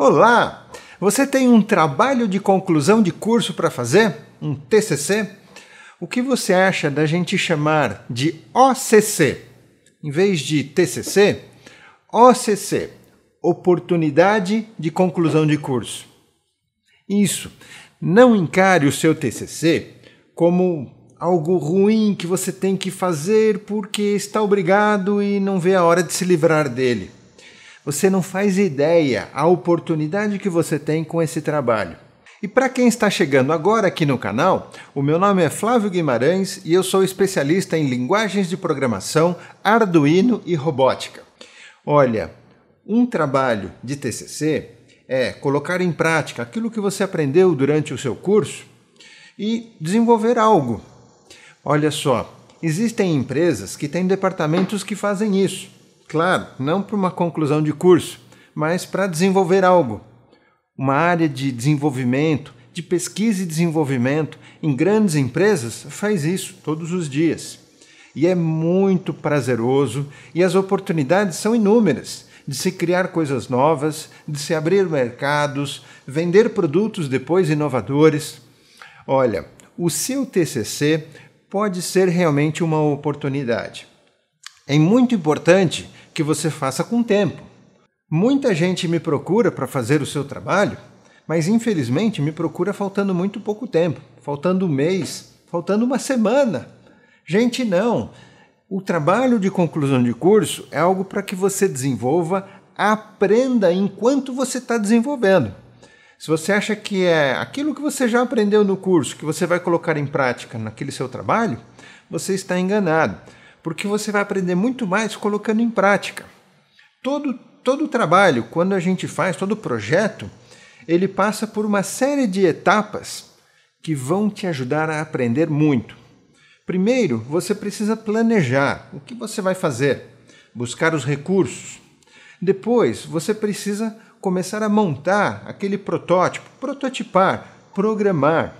Olá! Você tem um trabalho de conclusão de curso para fazer? Um TCC? O que você acha da gente chamar de OCC? Em vez de TCC, OCC Oportunidade de Conclusão de Curso. Isso. Não encare o seu TCC como algo ruim que você tem que fazer porque está obrigado e não vê a hora de se livrar dele. Você não faz ideia a oportunidade que você tem com esse trabalho. E para quem está chegando agora aqui no canal, o meu nome é Flávio Guimarães e eu sou especialista em linguagens de programação, Arduino e robótica. Olha, um trabalho de TCC é colocar em prática aquilo que você aprendeu durante o seu curso e desenvolver algo. Olha só, existem empresas que têm departamentos que fazem isso. Claro, não para uma conclusão de curso, mas para desenvolver algo. Uma área de desenvolvimento, de pesquisa e desenvolvimento em grandes empresas faz isso todos os dias. E é muito prazeroso e as oportunidades são inúmeras de se criar coisas novas, de se abrir mercados, vender produtos depois inovadores. Olha, o seu TCC pode ser realmente uma oportunidade. É muito importante que você faça com tempo. Muita gente me procura para fazer o seu trabalho, mas infelizmente me procura faltando muito pouco tempo, faltando um mês, faltando uma semana. Gente, não. O trabalho de conclusão de curso é algo para que você desenvolva, aprenda enquanto você está desenvolvendo. Se você acha que é aquilo que você já aprendeu no curso que você vai colocar em prática naquele seu trabalho, você está enganado porque você vai aprender muito mais colocando em prática. Todo, todo trabalho, quando a gente faz, todo projeto, ele passa por uma série de etapas que vão te ajudar a aprender muito. Primeiro, você precisa planejar o que você vai fazer, buscar os recursos. Depois, você precisa começar a montar aquele protótipo, prototipar, programar.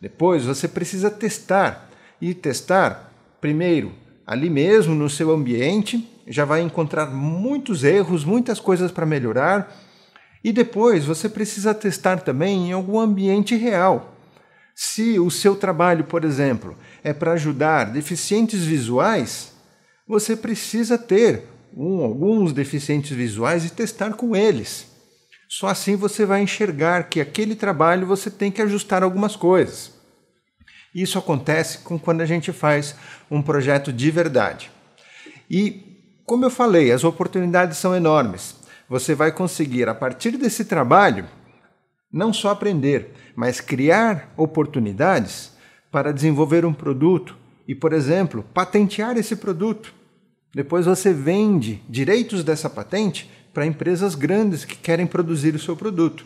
Depois, você precisa testar. E testar, primeiro, ali mesmo no seu ambiente, já vai encontrar muitos erros, muitas coisas para melhorar. E depois você precisa testar também em algum ambiente real. Se o seu trabalho, por exemplo, é para ajudar deficientes visuais, você precisa ter um, alguns deficientes visuais e testar com eles. Só assim você vai enxergar que aquele trabalho você tem que ajustar algumas coisas. Isso acontece com quando a gente faz um projeto de verdade. E, como eu falei, as oportunidades são enormes. Você vai conseguir, a partir desse trabalho, não só aprender, mas criar oportunidades para desenvolver um produto e, por exemplo, patentear esse produto. Depois você vende direitos dessa patente para empresas grandes que querem produzir o seu produto.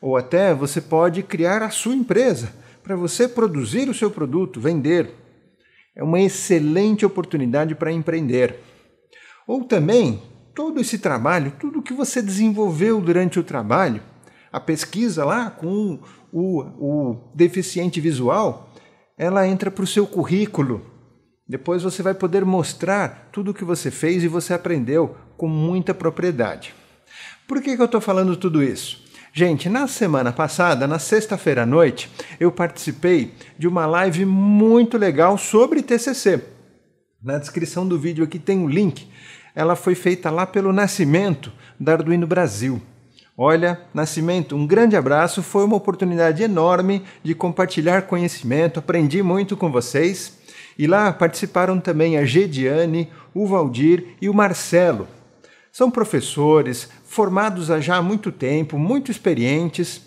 Ou até você pode criar a sua empresa para você produzir o seu produto, vender. É uma excelente oportunidade para empreender. Ou também, todo esse trabalho, tudo que você desenvolveu durante o trabalho, a pesquisa lá com o, o deficiente visual, ela entra para o seu currículo. Depois você vai poder mostrar tudo o que você fez e você aprendeu com muita propriedade. Por que, que eu estou falando tudo isso? Gente, na semana passada, na sexta-feira à noite, eu participei de uma live muito legal sobre TCC. Na descrição do vídeo aqui tem um link. Ela foi feita lá pelo Nascimento da Arduino Brasil. Olha, Nascimento, um grande abraço. Foi uma oportunidade enorme de compartilhar conhecimento. Aprendi muito com vocês. E lá participaram também a Gediane, o Valdir e o Marcelo. São professores formados há já há muito tempo, muito experientes,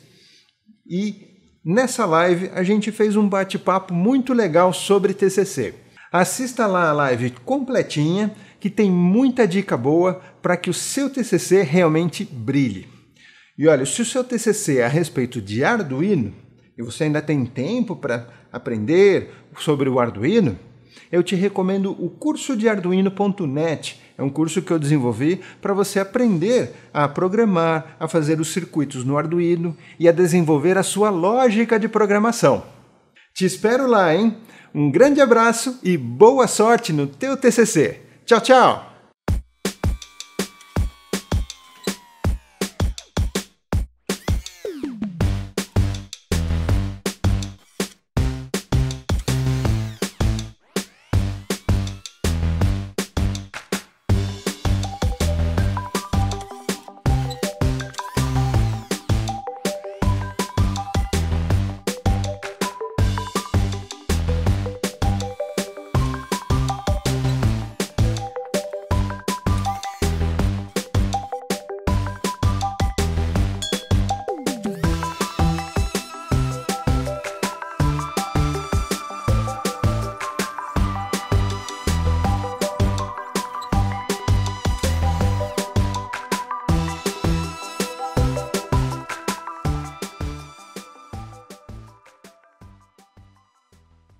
e nessa live a gente fez um bate-papo muito legal sobre TCC. Assista lá a live completinha, que tem muita dica boa para que o seu TCC realmente brilhe. E olha, se o seu TCC é a respeito de Arduino, e você ainda tem tempo para aprender sobre o Arduino, eu te recomendo o curso de arduino.net. É um curso que eu desenvolvi para você aprender a programar, a fazer os circuitos no Arduino e a desenvolver a sua lógica de programação. Te espero lá, hein? Um grande abraço e boa sorte no teu TCC. Tchau, tchau!